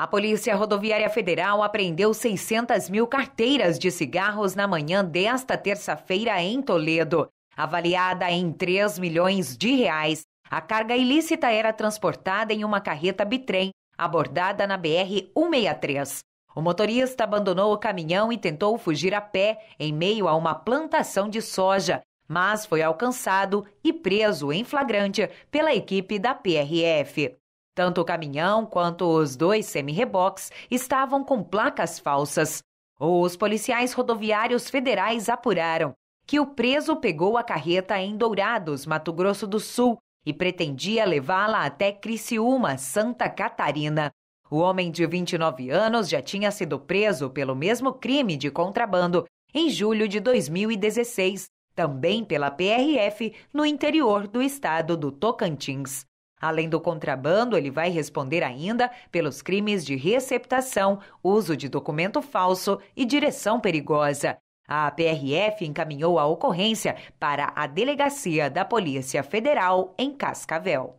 A Polícia Rodoviária Federal apreendeu 600 mil carteiras de cigarros na manhã desta terça-feira em Toledo. Avaliada em 3 milhões de reais, a carga ilícita era transportada em uma carreta bitrem, abordada na BR-163. O motorista abandonou o caminhão e tentou fugir a pé em meio a uma plantação de soja, mas foi alcançado e preso em flagrante pela equipe da PRF. Tanto o caminhão quanto os dois semi-reboques estavam com placas falsas. Os policiais rodoviários federais apuraram que o preso pegou a carreta em Dourados, Mato Grosso do Sul, e pretendia levá-la até Criciúma, Santa Catarina. O homem de 29 anos já tinha sido preso pelo mesmo crime de contrabando em julho de 2016, também pela PRF, no interior do estado do Tocantins. Além do contrabando, ele vai responder ainda pelos crimes de receptação, uso de documento falso e direção perigosa. A PRF encaminhou a ocorrência para a Delegacia da Polícia Federal em Cascavel.